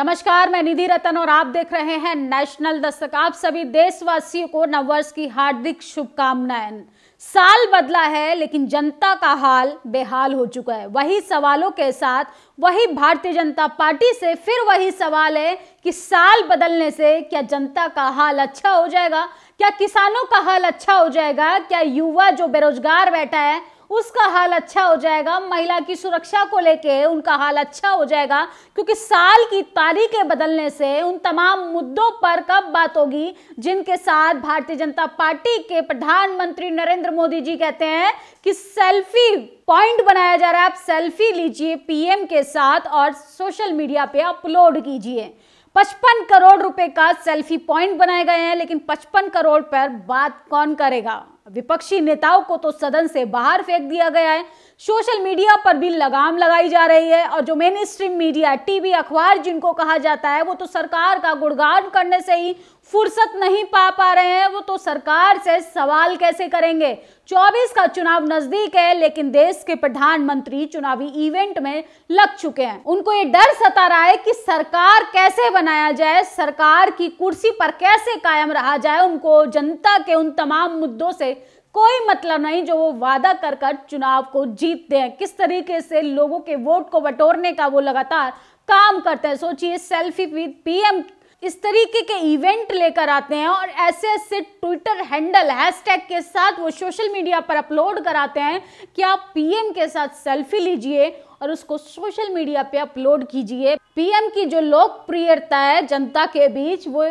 नमस्कार मैं निधि रतन और आप देख रहे हैं नेशनल दस्तक आप सभी देशवासियों को नववर्ष की हार्दिक शुभकामनाएं साल बदला है लेकिन जनता का हाल बेहाल हो चुका है वही सवालों के साथ वही भारतीय जनता पार्टी से फिर वही सवाल है कि साल बदलने से क्या जनता का हाल अच्छा हो जाएगा क्या किसानों का हाल अच्छा हो जाएगा क्या युवा जो बेरोजगार बैठा है उसका हाल अच्छा हो जाएगा महिला की सुरक्षा को लेके उनका हाल अच्छा हो जाएगा क्योंकि साल की तारीखें बदलने से उन तमाम मुद्दों पर कब बात होगी जिनके साथ भारतीय जनता पार्टी के प्रधानमंत्री नरेंद्र मोदी जी कहते हैं कि सेल्फी पॉइंट बनाया जा रहा है आप सेल्फी लीजिए पीएम के साथ और सोशल मीडिया पे अपलोड कीजिए पचपन करोड़ रुपए का सेल्फी पॉइंट बनाए गए हैं लेकिन पचपन करोड़ पर बात कौन करेगा विपक्षी नेताओं को तो सदन से बाहर फेंक दिया गया है सोशल मीडिया पर भी लगाम लगाई जा रही है और जो मेन स्ट्रीम मीडिया टीवी अखबार जिनको कहा जाता है वो तो सरकार का गुणगान करने से ही फुर्सत नहीं पा पा रहे हैं वो तो सरकार से सवाल कैसे करेंगे 24 का चुनाव नजदीक है लेकिन देश के प्रधानमंत्री चुनावी इवेंट में लग चुके हैं उनको ये डर सता रहा है कि सरकार कैसे बनाया जाए सरकार की कुर्सी पर कैसे कायम रहा जाए उनको जनता के उन तमाम मुद्दों से कोई मतलब नहीं जो वो वादा कर कर चुनाव को जीतते हैं किस तरीके से लोगों के वोट को बटोरने का वो लगातार काम करते हैं सोचिए सेल्फी विद पीएम इस तरीके के इवेंट लेकर आते हैं और ऐसे ऐसे ट्विटर हैंडल हैशटैग के साथ वो सोशल मीडिया पर अपलोड कराते हैं कि आप पीएम के साथ सेल्फी लीजिए और उसको सोशल मीडिया पे अपलोड कीजिए पीएम की जो लोकप्रियता है जनता के बीच वो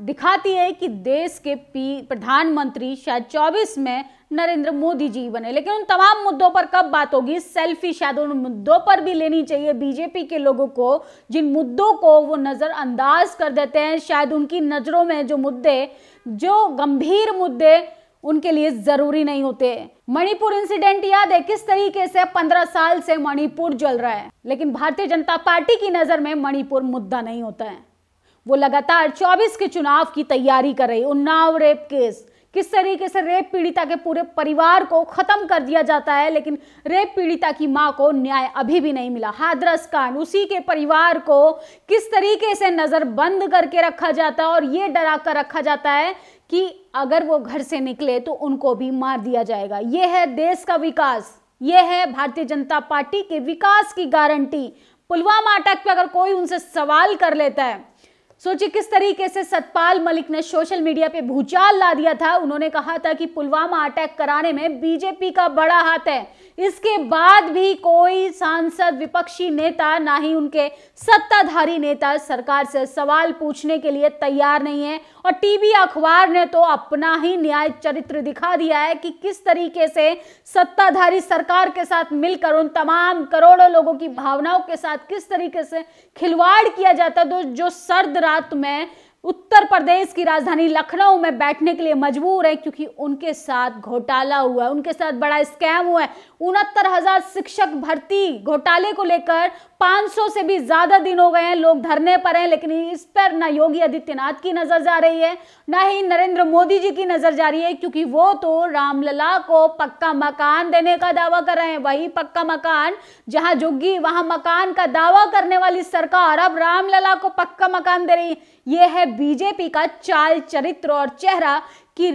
दिखाती है कि देश के प्रधानमंत्री शायद 24 में नरेंद्र मोदी जी बने लेकिन उन तमाम मुद्दों पर कब बात होगी सेल्फी शायद उन मुद्दों पर भी लेनी चाहिए बीजेपी के लोगों को जिन मुद्दों को वो नज़रअंदाज कर देते हैं शायद उनकी नज़रों में जो मुद्दे जो गंभीर मुद्दे उनके लिए जरूरी नहीं होते मणिपुर इंसिडेंट याद है किस तरीके से पंद्रह साल से मणिपुर जल रहा है लेकिन भारतीय जनता पार्टी की नजर में मणिपुर मुद्दा नहीं होता है वो लगातार 24 के चुनाव की तैयारी कर रही उन्नाव रेप केस किस तरीके से रेप पीड़िता के पूरे परिवार को खत्म कर दिया जाता है लेकिन रेप पीड़िता की मां को न्याय अभी भी नहीं मिला हादरस कांड उसी के परिवार को किस तरीके से नज़र बंद करके रखा जाता है और ये डरा कर रखा जाता है कि अगर वो घर से निकले तो उनको भी मार दिया जाएगा ये है देश का विकास ये है भारतीय जनता पार्टी के विकास की गारंटी पुलवामा अटैक पे अगर कोई उनसे सवाल कर लेता है सोचिए किस तरीके से सतपाल मलिक ने सोशल मीडिया पे भूचाल ला दिया था उन्होंने कहा था कि पुलवामा अटैक कराने में बीजेपी का बड़ा हाथ है इसके बाद भी कोई सांसद विपक्षी नेता ना ही उनके सत्ताधारी नेता सरकार से सवाल पूछने के लिए तैयार नहीं है और टीवी अखबार ने तो अपना ही न्याय चरित्र दिखा दिया है कि किस तरीके से सत्ताधारी सरकार के साथ मिलकर उन तमाम करोड़ों लोगों की भावनाओं के साथ किस तरीके से खिलवाड़ किया जाता है तो जो सर्द साथ में उत्तर प्रदेश की राजधानी लखनऊ में बैठने के लिए मजबूर है क्योंकि उनके साथ घोटाला हुआ है उनके साथ बड़ा स्कैम हुआ है उनहत्तर हजार शिक्षक भर्ती घोटाले को लेकर 500 से भी ज्यादा दिन हो गए हैं लोग धरने पर हैं लेकिन इस पर ना योगी आदित्यनाथ की नजर जा रही है ना ही नरेंद्र मोदी जी की नजर जा रही है क्योंकि वो तो रामलला को पक्का मकान देने का दावा कर रहे हैं वही पक्का मकान जहां जुग्गी वहां मकान का दावा करने वाली सरकार अब रामलला को पक्का मकान दे रही ये है बीजेपी का चाल चरित्र और चेहरा कि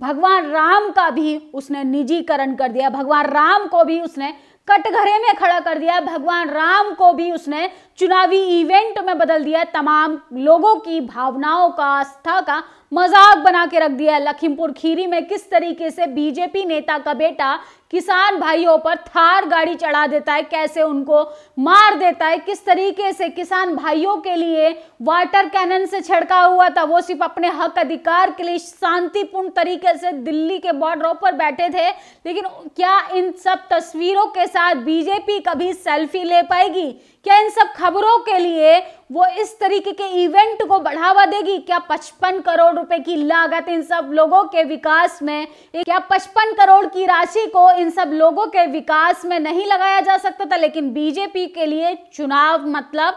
भगवान राम का भी उसने निजीकरण कर दिया भगवान राम को भी उसने कटघरे में खड़ा कर दिया भगवान राम को भी उसने चुनावी इवेंट में बदल दिया तमाम लोगों की भावनाओं का आस्था का मजाक बना के रख दिया लखीमपुर खीरी में किस तरीके से बीजेपी नेता का बेटा किसान भाइयों पर थार गाड़ी चढ़ा देता है कैसे उनको मार देता है किस तरीके से किसान भाइयों के लिए वाटर कैनन से छिड़का हुआ था वो सिर्फ अपने हक अधिकार के लिए शांतिपूर्ण तरीके से दिल्ली के बॉर्डरों पर बैठे थे लेकिन क्या इन सब तस्वीरों के साथ बीजेपी कभी सेल्फी ले पाएगी क्या इन सब खबरों के लिए वो इस तरीके के इवेंट को बढ़ावा देगी क्या पचपन करोड़ रुपए की लागत इन सब लोगों के विकास में क्या पचपन करोड़ की राशि को इन सब लोगों के विकास में नहीं लगाया जा सकता था लेकिन बीजेपी के लिए चुनाव मतलब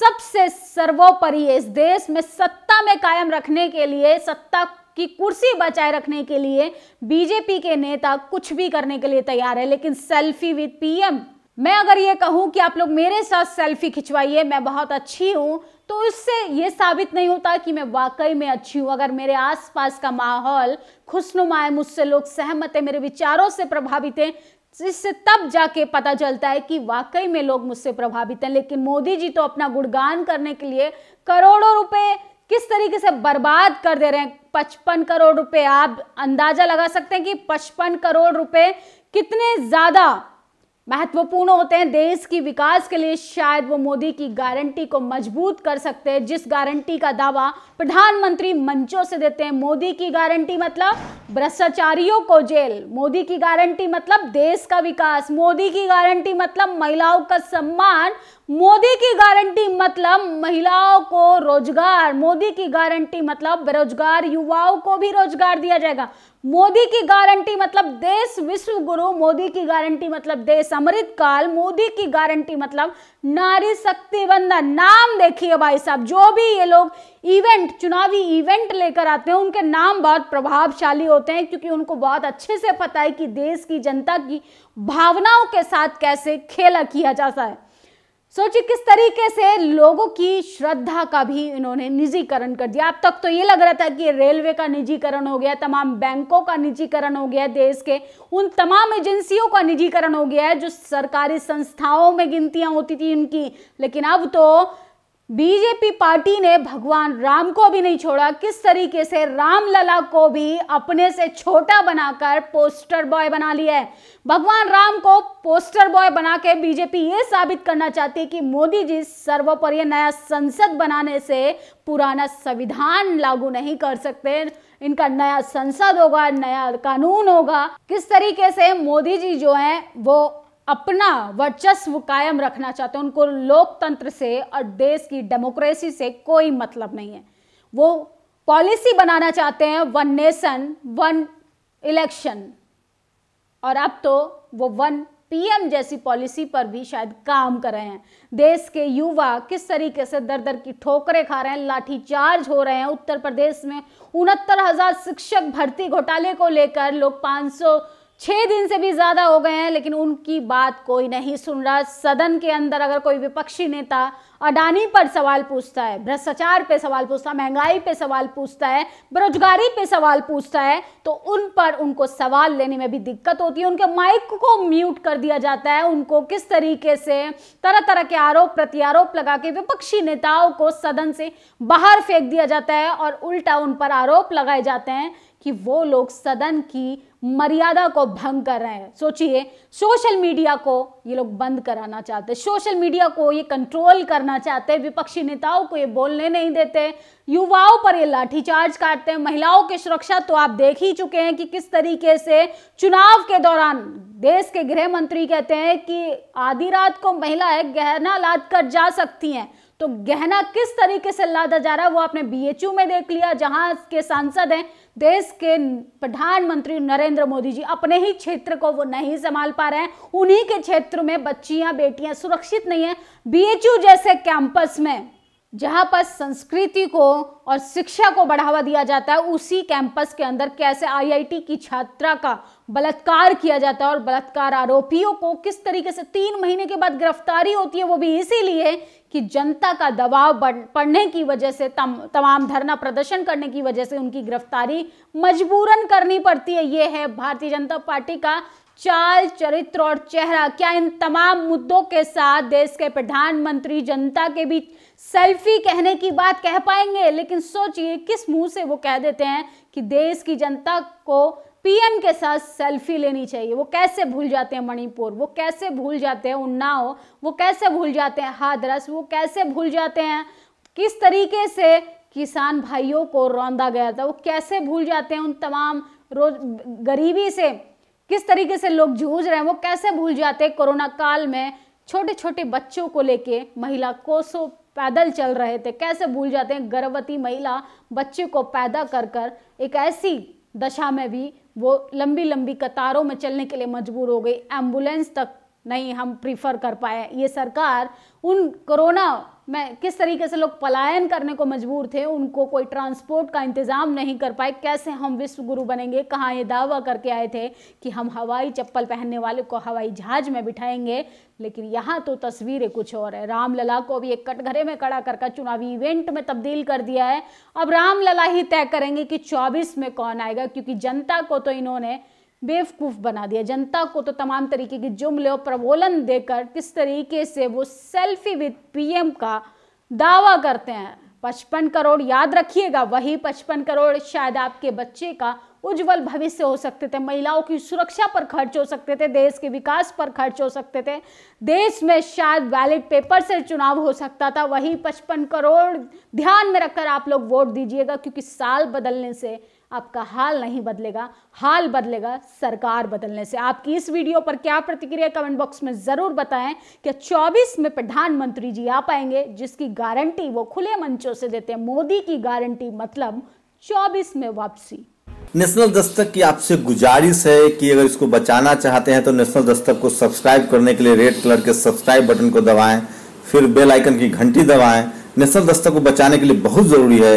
सबसे सर्वोपरि इस देश में सत्ता में कायम रखने के लिए सत्ता की कुर्सी बचाए रखने के लिए बीजेपी के नेता कुछ भी करने के लिए तैयार है लेकिन सेल्फी विद पीएम मैं अगर ये कहूं कि आप लोग मेरे साथ सेल्फी खिंचवाइए मैं बहुत अच्छी हूं तो इससे ये साबित नहीं होता कि मैं वाकई में अच्छी हूँ अगर मेरे आसपास का माहौल खुशनुमा है मुझसे लोग सहमत है मेरे विचारों से प्रभावित हैं इससे तब जाके पता चलता है कि वाकई में लोग मुझसे प्रभावित हैं लेकिन मोदी जी तो अपना गुणगान करने के लिए करोड़ों रुपए किस तरीके से बर्बाद कर दे रहे हैं पचपन करोड़ रुपए आप अंदाजा लगा सकते हैं कि पचपन करोड़ रुपए कितने ज्यादा महत्वपूर्ण होते हैं देश की विकास के लिए शायद वो मोदी की गारंटी को मजबूत कर सकते हैं जिस गारंटी का दावा प्रधानमंत्री मंचों से देते हैं मोदी की गारंटी मतलब भ्रष्टाचारियों को जेल मोदी की गारंटी मतलब देश का विकास मोदी की गारंटी मतलब महिलाओं का सम्मान मोदी की गारंटी मतलब महिलाओं को रोजगार मोदी की गारंटी मतलब बेरोजगार युवाओं को भी रोजगार दिया जाएगा मोदी की गारंटी मतलब देश विश्व गुरु मोदी की गारंटी मतलब देश अमृत काल मोदी की गारंटी मतलब नारी शक्ति बंधन नाम देखिए भाई साहब जो भी ये लोग इवेंट चुनावी इवेंट लेकर आते हैं उनके नाम बहुत प्रभावशाली होते हैं क्योंकि उनको बहुत अच्छे से पता है कि देश की जनता की भावनाओं के साथ कैसे खेला किया जाता है सोचिए किस तरीके से लोगों की श्रद्धा का भी इन्होंने निजीकरण कर दिया अब तक तो ये लग रहा था कि रेलवे का निजीकरण हो गया तमाम बैंकों का निजीकरण हो गया देश के उन तमाम एजेंसियों का निजीकरण हो गया है जो सरकारी संस्थाओं में गिनतियां होती थी उनकी लेकिन अब तो बीजेपी पार्टी ने भगवान राम को भी नहीं छोड़ा किस तरीके से रामलला को भी अपने से छोटा बनाकर पोस्टर बॉय बना लिया है भगवान राम को पोस्टर बॉय बना के बीजेपी ये साबित करना चाहती है कि मोदी जी सर्वोपरि नया संसद बनाने से पुराना संविधान लागू नहीं कर सकते इनका नया संसद होगा नया कानून होगा किस तरीके से मोदी जी जो है वो अपना वर्चस्व कायम रखना चाहते हैं उनको लोकतंत्र से और देश की डेमोक्रेसी से कोई मतलब नहीं है वो पॉलिसी बनाना चाहते हैं वन नेशन वन इलेक्शन और अब तो वो वन पीएम जैसी पॉलिसी पर भी शायद काम कर रहे हैं देश के युवा किस तरीके से दर दर की ठोकरें खा रहे हैं लाठीचार्ज हो रहे हैं उत्तर प्रदेश में उनहत्तर हजार शिक्षक भर्ती घोटाले को लेकर लोग 500 छह दिन से भी ज्यादा हो गए हैं लेकिन उनकी बात कोई नहीं सुन रहा सदन के अंदर अगर कोई विपक्षी नेता अडानी पर सवाल पूछता है भ्रष्टाचार पे सवाल पूछता है महंगाई पे सवाल पूछता है बेरोजगारी पे सवाल पूछता है तो उन पर उनको सवाल लेने में भी दिक्कत होती है उनके माइक को म्यूट कर दिया जाता है उनको किस तरीके से तरह तरह के आरोप प्रत्यारोप लगा के विपक्षी नेताओं को सदन से बाहर फेंक दिया जाता है और उल्टा उन पर आरोप लगाए जाते हैं कि वो लोग सदन की मर्यादा को भंग कर रहे हैं सोचिए सोशल मीडिया को ये लोग बंद कराना चाहते हैं सोशल मीडिया को ये कंट्रोल करना चाहते हैं विपक्षी नेताओं को ये बोलने नहीं देते युवाओं पर ये लाठीचार्ज काटते हैं महिलाओं की सुरक्षा तो आप देख ही चुके हैं कि किस तरीके से चुनाव के दौरान देश के गृह मंत्री कहते हैं कि आधी रात को महिलाएं गहना लाद कर जा सकती हैं तो गहना किस तरीके से लादा जा रहा है वो आपने बीएचयू में देख लिया जहां के सांसद हैं देश के प्रधानमंत्री नरेंद्र मोदी जी अपने ही क्षेत्र को वो नहीं संभाल पा रहे हैं उन्हीं के क्षेत्र में बच्चियां बेटियां सुरक्षित नहीं है बीएचयू जैसे कैंपस में जहाँ पर संस्कृति को और शिक्षा को बढ़ावा दिया जाता है उसी कैंपस के अंदर कैसे आईआईटी की छात्रा का बलात्कार किया जाता है और बलात्कार आरोपियों को किस तरीके से तीन महीने के बाद गिरफ्तारी होती है वो भी इसीलिए कि जनता का दबाव पड़ने की वजह से तम, तमाम धरना प्रदर्शन करने की वजह से उनकी गिरफ्तारी मजबूरन करनी पड़ती है ये है भारतीय जनता पार्टी का चाल चरित्र और चेहरा क्या इन तमाम मुद्दों के साथ देश के प्रधानमंत्री जनता के बीच सेल्फी कहने की बात कह पाएंगे लेकिन सोचिए किस मुंह से वो कह देते हैं कि देश की जनता को पीएम के साथ सेल्फी लेनी चाहिए वो कैसे भूल जाते हैं मणिपुर वो कैसे भूल जाते हैं उन्नाव वो कैसे भूल जाते हैं हादरस वो कैसे भूल जाते हैं किस तरीके से किसान भाइयों को रौंदा गया था वो कैसे भूल जाते हैं उन तमाम रोज गरीबी से किस तरीके से लोग जूझ रहे हैं वो कैसे भूल जाते हैं कोरोना काल में छोटे छोटे बच्चों को लेके महिला कोसों पैदल चल रहे थे कैसे भूल जाते हैं गर्भवती महिला बच्चे को पैदा कर कर एक ऐसी दशा में भी वो लंबी लंबी कतारों में चलने के लिए मजबूर हो गई एम्बुलेंस तक नहीं हम प्रीफर कर पाए ये सरकार उन कोरोना मैं किस तरीके से लोग पलायन करने को मजबूर थे उनको कोई ट्रांसपोर्ट का इंतज़ाम नहीं कर पाए कैसे हम विश्व गुरु बनेंगे कहाँ ये दावा करके आए थे कि हम हवाई चप्पल पहनने वाले को हवाई जहाज में बिठाएंगे लेकिन यहाँ तो तस्वीरें कुछ और है रामलला को अभी एक कटघरे में कड़ा करके चुनावी इवेंट में तब्दील कर दिया है अब रामलला ही तय करेंगे कि चौबीस में कौन आएगा क्योंकि जनता को तो इन्होंने बेवकूफ़ बना दिया जनता को तो तमाम तरीके के जुमले और प्रबोलन देकर किस तरीके से वो सेल्फी विद पीएम का दावा करते हैं पचपन करोड़ याद रखिएगा वही पचपन करोड़ शायद आपके बच्चे का उज्जवल भविष्य हो सकते थे महिलाओं की सुरक्षा पर खर्च हो सकते थे देश के विकास पर खर्च हो सकते थे देश में शायद बैलेट पेपर से चुनाव हो सकता था वही पचपन करोड़ ध्यान में रखकर आप लोग वोट दीजिएगा क्योंकि साल बदलने से आपका हाल नहीं बदलेगा हाल बदलेगा सरकार बदलने से आपकी इस वीडियो पर क्या प्रतिक्रिया कमेंट बॉक्स में ज़रूर बताएं कि 24 में प्रधानमंत्री जी आ पाएंगे जिसकी गारंटी वो खुले मंचों से देते हैं मोदी की गारंटी मतलब 24 में वापसी नेशनल दस्तक की आपसे गुजारिश है कि अगर इसको बचाना चाहते हैं तो नेशनल दस्तक को सब्सक्राइब करने के लिए रेड कलर के सब्सक्राइब बटन को दबाएं फिर बेल आइकन की घंटी दबाएं नेशनल दस्तक को बचाने के लिए बहुत ज़रूरी है